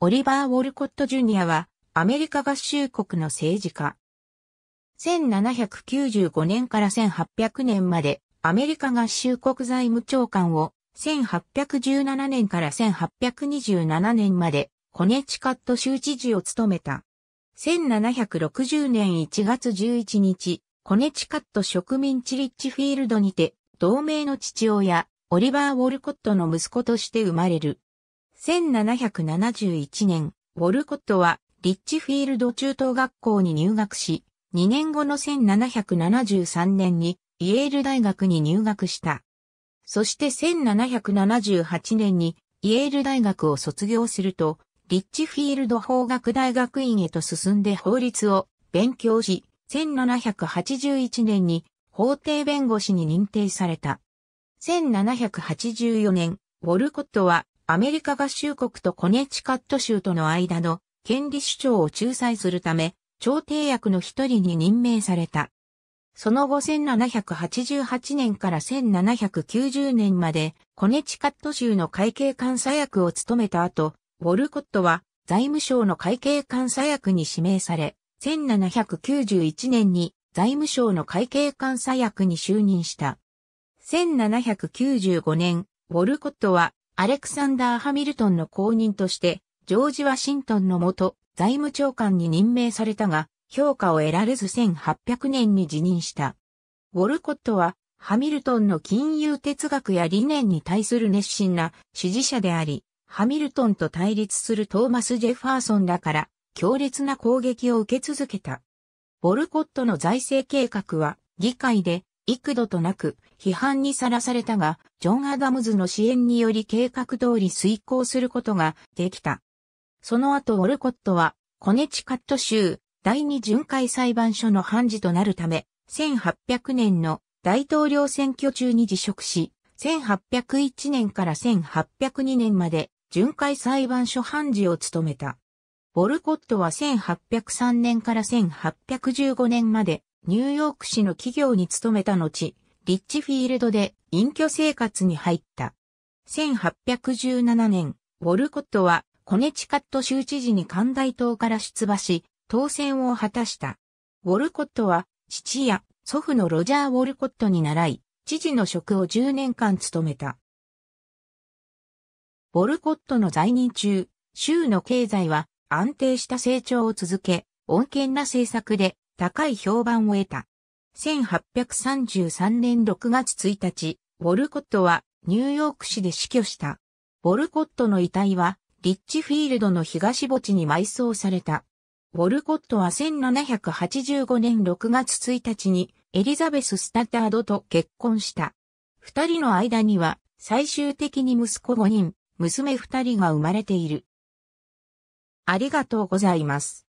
オリバー・ウォルコット・ジュニアは、アメリカ合衆国の政治家。1795年から1800年まで、アメリカ合衆国財務長官を、1817年から1827年まで、コネチカット州知事を務めた。1760年1月11日、コネチカット植民地リッチフィールドにて、同盟の父親、オリバー・ウォルコットの息子として生まれる。1771年、ウォルコットはリッチフィールド中等学校に入学し、2年後の1773年にイエール大学に入学した。そして1778年にイエール大学を卒業すると、リッチフィールド法学大学院へと進んで法律を勉強し、1781年に法廷弁護士に認定された。1784年、ウォルコットはアメリカ合衆国とコネチカット州との間の権利主張を仲裁するため、調停役の一人に任命された。その後1788年から1790年まで、コネチカット州の会計監査役を務めた後、ウォルコットは財務省の会計監査役に指名され、1791年に財務省の会計監査役に就任した。1795年、ウォルコットはアレクサンダー・ハミルトンの後任として、ジョージ・ワシントンの元財務長官に任命されたが、評価を得られず1800年に辞任した。ウォルコットは、ハミルトンの金融哲学や理念に対する熱心な支持者であり、ハミルトンと対立するトーマス・ジェファーソンらから強烈な攻撃を受け続けた。ウォルコットの財政計画は議会で幾度となく批判にさらされたが、ジョン・アダムズの支援により計画通り遂行することができた。その後ボルコットは、コネチカット州第二巡回裁判所の判事となるため、1800年の大統領選挙中に辞職し、1801年から1802年まで巡回裁判所判事を務めた。ウォルコットは1803年から1815年までニューヨーク市の企業に勤めた後、リッチフィールドで隠居生活に入った。1817年、ウォルコットはコネチカット州知事に寛大党から出馬し、当選を果たした。ウォルコットは父や祖父のロジャー・ウォルコットに習い、知事の職を10年間務めた。ウォルコットの在任中、州の経済は安定した成長を続け、穏健な政策で高い評判を得た。1833年6月1日、ウォルコットはニューヨーク市で死去した。ウォルコットの遺体は、リッチフィールドの東墓地に埋葬された。ウォルコットは1785年6月1日にエリザベス・スタタードと結婚した。二人の間には最終的に息子5人、娘2人が生まれている。ありがとうございます。